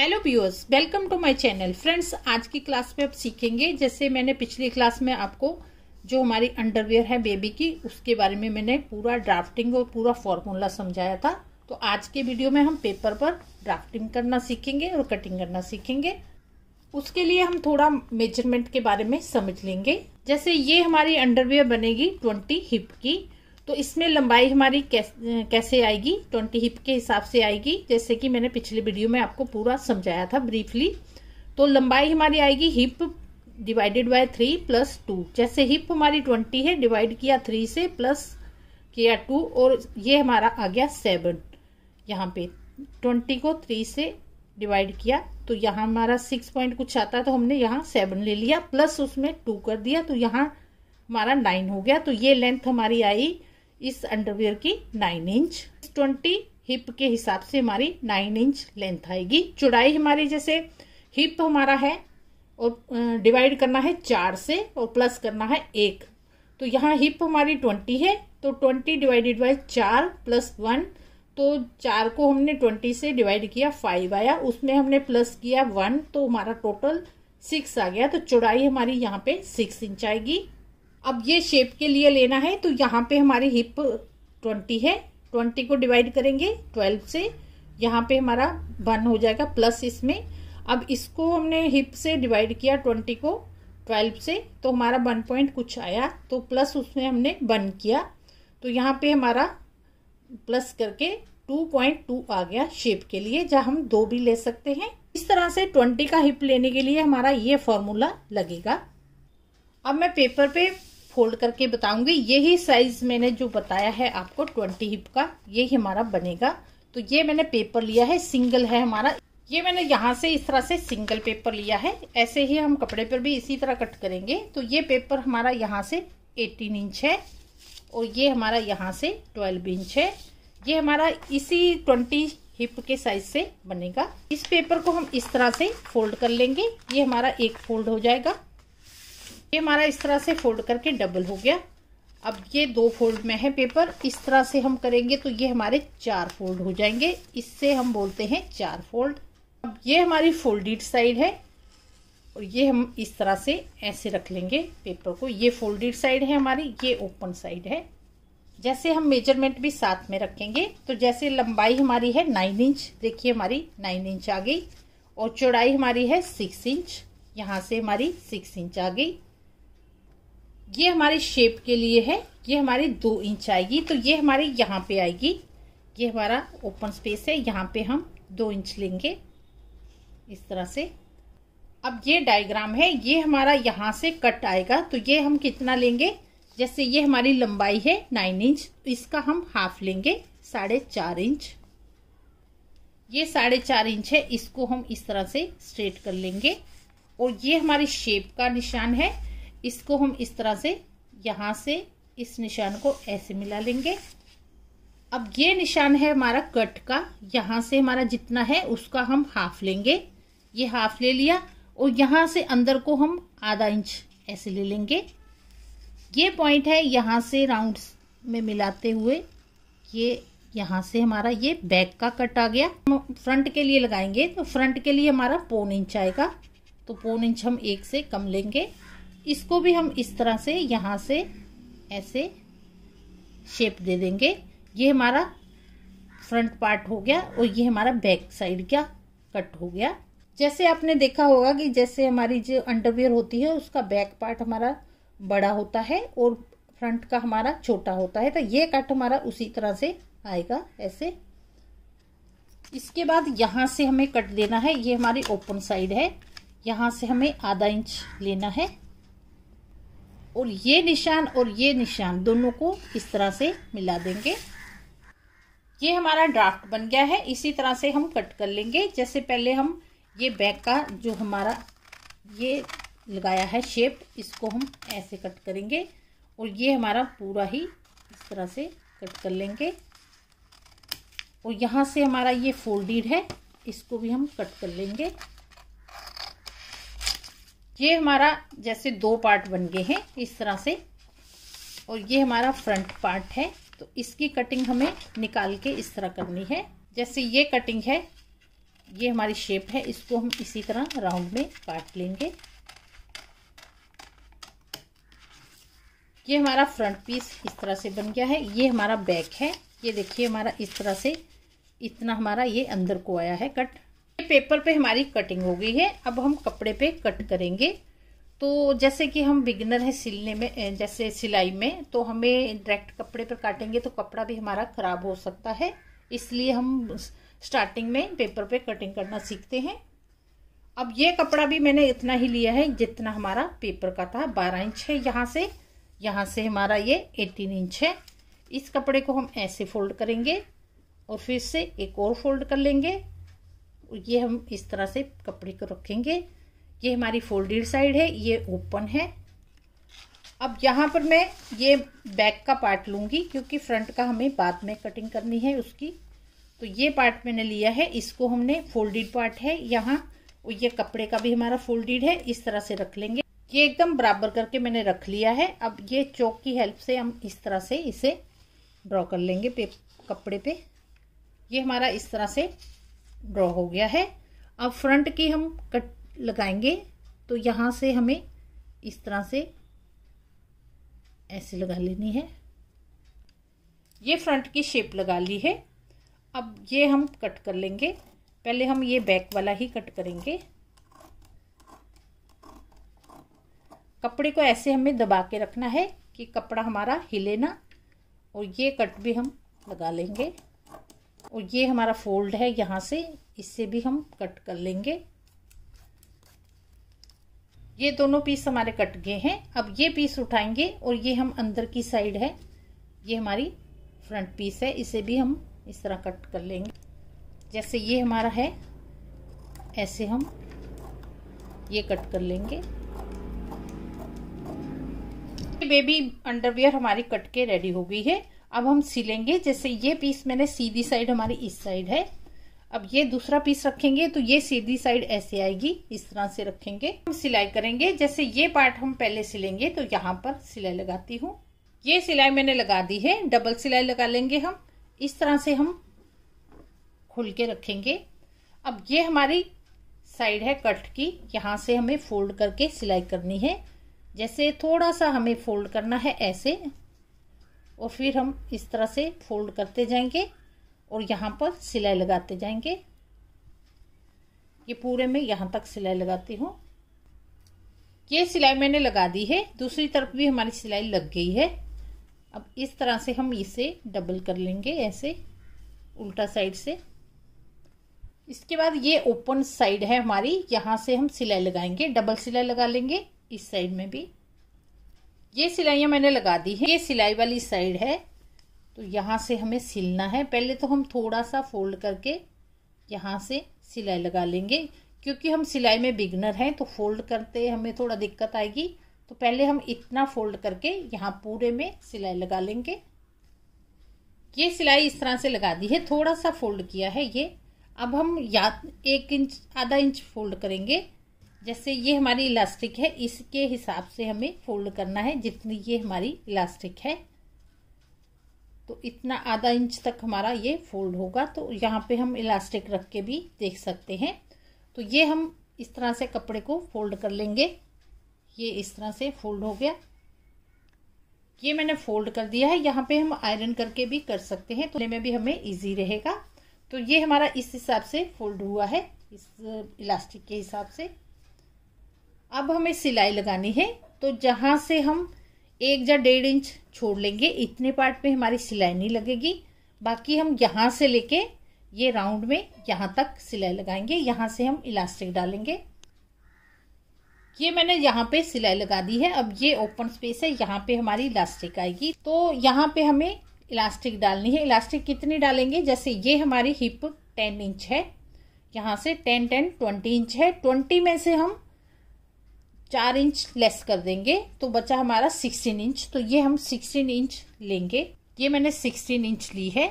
hello viewers welcome to my channel friends आज की class में आप सीखेंगे जैसे मैंने पिछली क्लास में आपको जो हमारी अंडरवेयर है बेबी की उसके बारे में मैंने पूरा ड्राफ्टिंग और पूरा फॉर्मूला समझाया था तो आज के वीडियो में हम पेपर पर ड्राफ्टिंग करना सीखेंगे और कटिंग करना सीखेंगे उसके लिए हम थोड़ा मेजरमेंट के बारे में समझ लेंगे जैसे ये हमारी अंडरवेयर बनेगी ट्वेंटी हिप की तो इसमें लंबाई हमारी कैसे कैसे आएगी ट्वेंटी हिप के हिसाब से आएगी जैसे कि मैंने पिछले वीडियो में आपको पूरा समझाया था ब्रीफली तो लंबाई हमारी आएगी hip divided by three plus two जैसे हिप हमारी ट्वेंटी है डिवाइड किया थ्री से प्लस किया टू और ये हमारा आ गया सेवन यहाँ पे ट्वेंटी को थ्री से डिवाइड किया तो यहाँ हमारा सिक्स पॉइंट कुछ आता तो हमने यहाँ सेवन ले लिया प्लस उसमें टू कर दिया तो यहाँ हमारा नाइन हो गया तो ये लेंथ हमारी आई इस अंडरवियर की नाइन इंच ट्वेंटी हिप के हिसाब से हमारी नाइन इंच लेंथ आएगी चौड़ाई हमारी जैसे हिप हमारा है और डिवाइड करना है चार से और प्लस करना है एक तो यहाँ हिप हमारी ट्वेंटी है तो ट्वेंटी डिवाइडेड बाय चार प्लस वन तो चार को हमने ट्वेंटी से डिवाइड किया फाइव आया उसमें हमने प्लस किया वन तो हमारा टोटल सिक्स आ गया तो चौड़ाई हमारी यहाँ पे सिक्स इंच आएगी अब ये शेप के लिए लेना है तो यहाँ पे हमारी हिप ट्वेंटी है ट्वेंटी को डिवाइड करेंगे ट्वेल्व से यहाँ पे हमारा वन हो जाएगा प्लस इसमें अब इसको हमने हिप से डिवाइड किया ट्वेंटी को ट्वेल्व से तो हमारा वन पॉइंट कुछ आया तो प्लस उसमें हमने वन किया तो यहाँ पे हमारा प्लस करके टू पॉइंट टू आ गया शेप के लिए जहाँ हम दो भी ले सकते हैं इस तरह से ट्वेंटी का हिप लेने के लिए हमारा ये फॉर्मूला लगेगा अब मैं पेपर पे फोल्ड करके बताऊंगी यही साइज मैंने जो बताया है आपको ट्वेंटी हिप का यही हमारा बनेगा तो ये मैंने पेपर लिया है सिंगल है हमारा ये मैंने यहाँ से इस तरह से सिंगल पेपर लिया है ऐसे ही हम कपड़े पर भी इसी तरह कट करेंगे तो ये पेपर हमारा यहाँ से 18 इंच है और ये हमारा यहाँ से 12 इंच है ये हमारा इसी 20 हिप के साइज से बनेगा इस पेपर को हम इस तरह से फोल्ड कर लेंगे ये हमारा एक फोल्ड हो जाएगा ये हमारा इस तरह से फोल्ड करके डबल हो गया अब ये दो फोल्ड में है पेपर इस तरह से हम करेंगे तो ये हमारे चार फोल्ड हो जाएंगे इससे हम बोलते हैं चार फोल्ड अब ये हमारी फोल्डेड साइड है और ये हम इस तरह से ऐसे रख लेंगे पेपर को ये फोल्डेड साइड है हमारी ये ओपन साइड है जैसे हम मेजरमेंट भी साथ में रखेंगे तो जैसे लंबाई हमारी है नाइन इंच देखिए हमारी नाइन इंच आ गई और चौड़ाई हमारी है सिक्स इंच यहाँ से हमारी सिक्स इंच आ गई ये हमारे शेप के लिए है ये हमारी दो इंच आएगी तो ये हमारे यहाँ पे आएगी ये हमारा ओपन स्पेस है यहाँ पे हम दो इंच लेंगे इस तरह से अब ये डायग्राम है ये हमारा यहाँ से कट आएगा तो ये हम कितना लेंगे जैसे ये हमारी लंबाई है नाइन इंच तो इसका हम हाफ लेंगे साढ़े चार इंच ये साढ़े चार इंच है इसको हम इस तरह से स्ट्रेट कर लेंगे और ये हमारी शेप का निशान है इसको हम इस तरह से यहाँ से इस निशान को ऐसे मिला लेंगे अब ये निशान है हमारा कट का यहाँ से हमारा जितना है उसका हम हाफ लेंगे ये हाफ ले लिया और यहाँ से अंदर को हम आधा इंच ऐसे ले लेंगे ये पॉइंट है यहाँ से राउंड्स में मिलाते हुए ये यहाँ से हमारा ये बैक का कट आ गया हम फ्रंट के लिए लगाएंगे तो फ्रंट के लिए हमारा पौन इंच आएगा तो पौन इंच हम एक से कम लेंगे इसको भी हम इस तरह से यहाँ से ऐसे शेप दे देंगे ये हमारा फ्रंट पार्ट हो गया और ये हमारा बैक साइड का कट हो गया जैसे आपने देखा होगा कि जैसे हमारी जो अंडरवियर होती है उसका बैक पार्ट हमारा बड़ा होता है और फ्रंट का हमारा छोटा होता है तो ये कट हमारा उसी तरह से आएगा ऐसे इसके बाद यहाँ से हमें कट देना है ये हमारी ओपन साइड है यहाँ से हमें आधा इंच लेना है और ये निशान और ये निशान दोनों को इस तरह से मिला देंगे ये हमारा ड्राफ्ट बन गया है इसी तरह से हम कट कर लेंगे जैसे पहले हम ये बैक का जो हमारा ये लगाया है शेप इसको हम ऐसे कट करेंगे और ये हमारा पूरा ही इस तरह से कट कर लेंगे और यहाँ से हमारा ये फोल्डेड है इसको भी हम कट कर लेंगे ये हमारा जैसे दो पार्ट बन गए हैं इस तरह से और ये हमारा फ्रंट पार्ट है तो इसकी कटिंग हमें निकाल के इस तरह करनी है जैसे ये कटिंग है ये हमारी शेप है इसको हम इसी तरह राउंड में काट लेंगे ये हमारा फ्रंट पीस इस तरह से बन गया है ये हमारा बैक है ये देखिए हमारा इस तरह से इतना हमारा ये अंदर को आया है कट पेपर पे हमारी कटिंग हो गई है अब हम कपड़े पे कट करेंगे तो जैसे कि हम बिगनर हैं सिलने में जैसे सिलाई में तो हमें डायरेक्ट कपड़े पर काटेंगे तो कपड़ा भी हमारा ख़राब हो सकता है इसलिए हम स्टार्टिंग में पेपर पे कटिंग करना सीखते हैं अब ये कपड़ा भी मैंने इतना ही लिया है जितना हमारा पेपर का था बारह इंच है यहाँ से यहाँ से हमारा ये एटीन इंच है इस कपड़े को हम ऐसे फोल्ड करेंगे और फिर से एक और फोल्ड कर लेंगे ये हम इस तरह से कपड़े को रखेंगे ये हमारी फोल्डेड साइड है ये ओपन है अब यहाँ पर मैं ये बैक का पार्ट लूँगी क्योंकि फ्रंट का हमें बाद में कटिंग करनी है उसकी तो ये पार्ट मैंने लिया है इसको हमने फोल्डेड पार्ट है यहाँ और ये कपड़े का भी हमारा फोल्डेड है इस तरह से रख लेंगे ये एकदम बराबर करके मैंने रख लिया है अब ये चौक की हेल्प से हम इस तरह से इसे ड्रॉ कर लेंगे पे कपड़े पे ये हमारा इस तरह से ड्रॉ हो गया है अब फ्रंट के हम कट लगाएंगे तो यहाँ से हमें इस तरह से ऐसे लगा लेनी है ये फ्रंट की शेप लगा ली है अब ये हम कट कर लेंगे पहले हम ये बैक वाला ही कट करेंगे कपड़े को ऐसे हमें दबा के रखना है कि कपड़ा हमारा हिले ना और ये कट भी हम लगा लेंगे और ये हमारा फोल्ड है यहाँ से इससे भी हम कट कर लेंगे ये दोनों पीस हमारे कट गए हैं अब ये पीस उठाएंगे और ये हम अंदर की साइड है ये हमारी फ्रंट पीस है इसे भी हम इस तरह कट कर लेंगे जैसे ये हमारा है ऐसे हम ये कट कर लेंगे बेबी अंडरवियर हमारी कट के रेडी हो गई है अब हम सिलेंगे जैसे ये पीस मैंने सीधी साइड हमारी इस साइड है अब ये दूसरा पीस रखेंगे तो ये सीधी साइड ऐसे आएगी इस तरह से रखेंगे हम सिलाई करेंगे जैसे ये पार्ट हम पहले सिलेंगे तो यहाँ पर सिलाई लगाती हूँ ये सिलाई मैंने लगा दी है डबल सिलाई लगा लेंगे हम इस तरह से हम खुल के रखेंगे अब ये हमारी साइड है कट की यहाँ से हमें फोल्ड करके सिलाई करनी है जैसे थोड़ा सा हमें फोल्ड करना है ऐसे और फिर हम इस तरह से फोल्ड करते जाएंगे और यहाँ पर सिलाई लगाते जाएंगे ये पूरे में यहाँ तक सिलाई लगाती हूँ ये सिलाई मैंने लगा दी है दूसरी तरफ भी हमारी सिलाई लग गई है अब इस तरह से हम इसे डबल कर लेंगे ऐसे उल्टा साइड से इसके बाद ये ओपन साइड है हमारी यहाँ से हम सिलाई लगाएंगे डबल सिलाई लगा लेंगे इस साइड में भी ये सिलाइयाँ मैंने लगा दी है ये सिलाई वाली साइड है तो यहाँ से हमें सिलना है पहले तो हम थोड़ा सा फोल्ड करके यहाँ से सिलाई लगा लेंगे क्योंकि हम सिलाई में बिगनर हैं तो फोल्ड करते हमें थोड़ा दिक्कत आएगी तो पहले हम इतना फोल्ड करके यहाँ पूरे में सिलाई लगा लेंगे ये सिलाई इस तरह से लगा दी है थोड़ा सा फोल्ड किया है ये अब हम या एक इंच आधा इंच फोल्ड करेंगे जैसे ये हमारी इलास्टिक है इसके हिसाब से हमें फोल्ड करना है जितनी ये हमारी इलास्टिक है तो इतना आधा इंच तक हमारा ये फोल्ड होगा तो यहाँ पे हम इलास्टिक रख के भी देख सकते हैं तो ये हम इस तरह से कपड़े को फोल्ड कर लेंगे ये इस तरह से फोल्ड हो गया ये मैंने फोल्ड कर दिया है यहाँ पे हम आयरन करके भी कर सकते हैं तो में भी हमें इजी रहेगा तो ये हमारा इस हिसाब से फोल्ड हुआ है इस इलास्टिक के हिसाब से अब हमें सिलाई लगानी है तो जहाँ से हम एक या डेढ़ इंच छोड़ लेंगे इतने पार्ट में हमारी सिलाई नहीं लगेगी बाकी हम यहाँ से लेके ये राउंड में यहाँ तक सिलाई लगाएंगे यहाँ से हम इलास्टिक डालेंगे ये मैंने यहाँ पे सिलाई लगा दी है अब ये ओपन स्पेस है यहाँ पे हमारी इलास्टिक आएगी तो यहाँ पे हमें इलास्टिक डालनी है इलास्टिक कितनी डालेंगे जैसे ये हमारी हिप टेन इंच है यहाँ से टेन टेन ट्वेंटी इंच है ट्वेंटी में से हम चार इंच लेस कर देंगे तो बचा हमारा सिक्सटीन इंच तो ये हम सिक्सटीन इंच लेंगे ये मैंने सिक्सटीन इंच ली है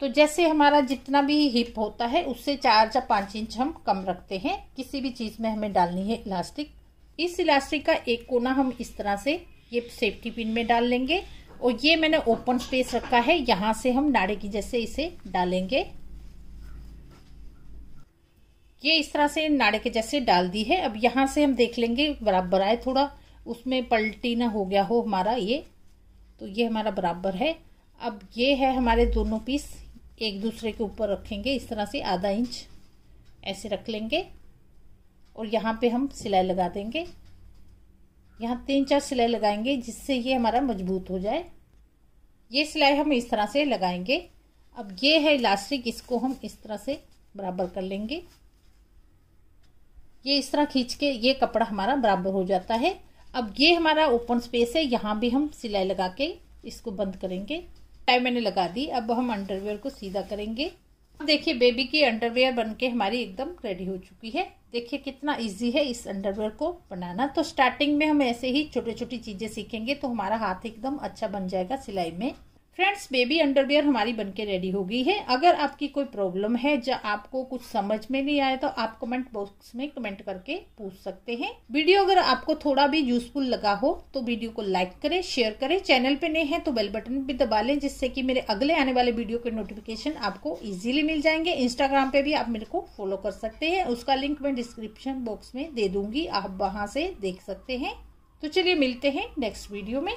तो जैसे हमारा जितना भी हिप होता है उससे चार या पाँच इंच हम कम रखते हैं किसी भी चीज़ में हमें डालनी है इलास्टिक इस इलास्टिक का एक कोना हम इस तरह से ये सेफ्टी पिन में डाल लेंगे और ये मैंने ओपन स्पेस रखा है यहाँ से हम नाड़े की जैसे इसे डालेंगे ये इस तरह से नाड़े के जैसे डाल दी है अब यहाँ से हम देख लेंगे बराबर आए थोड़ा उसमें पलटी ना हो गया हो हमारा ये तो ये हमारा बराबर है अब ये है हमारे दोनों पीस एक दूसरे के ऊपर रखेंगे इस तरह से आधा इंच ऐसे रख लेंगे और यहाँ पे हम सिलाई लगा देंगे यहाँ तीन चार सिलाई लगाएंगे जिससे ये हमारा मजबूत हो जाए ये सिलाई हम इस तरह से लगाएंगे अब ये है इलास्टिक इसको हम इस तरह से बराबर कर लेंगे ये इस तरह खींच के ये कपड़ा हमारा बराबर हो जाता है अब ये हमारा ओपन स्पेस है यहाँ भी हम सिलाई लगा के इसको बंद करेंगे टाइम मैंने लगा दी अब हम अंडरवेयर को सीधा करेंगे अब देखिए बेबी की अंडरवेयर बन के हमारी एकदम रेडी हो चुकी है देखिए कितना इजी है इस अंडरवेयर को बनाना तो स्टार्टिंग में हम ऐसे ही छोटी छोटी चीज़ें सीखेंगे तो हमारा हाथ एकदम अच्छा बन जाएगा सिलाई में फ्रेंड्स बेबी अंडरवियर हमारी बनके रेडी हो गई है अगर आपकी कोई प्रॉब्लम है जब आपको कुछ समझ में नहीं आया तो आप कमेंट बॉक्स में कमेंट करके पूछ सकते हैं वीडियो अगर आपको थोड़ा भी यूजफुल लगा हो तो वीडियो को लाइक करें शेयर करें चैनल पे नए हैं तो बेल बटन भी दबा लें जिससे कि मेरे अगले आने वाले वीडियो के नोटिफिकेशन आपको ईजिली मिल जाएंगे इंस्टाग्राम पे भी आप मेरे को फॉलो कर सकते हैं उसका लिंक मैं डिस्क्रिप्शन बॉक्स में दे दूंगी आप वहां से देख सकते हैं तो चलिए मिलते हैं नेक्स्ट वीडियो में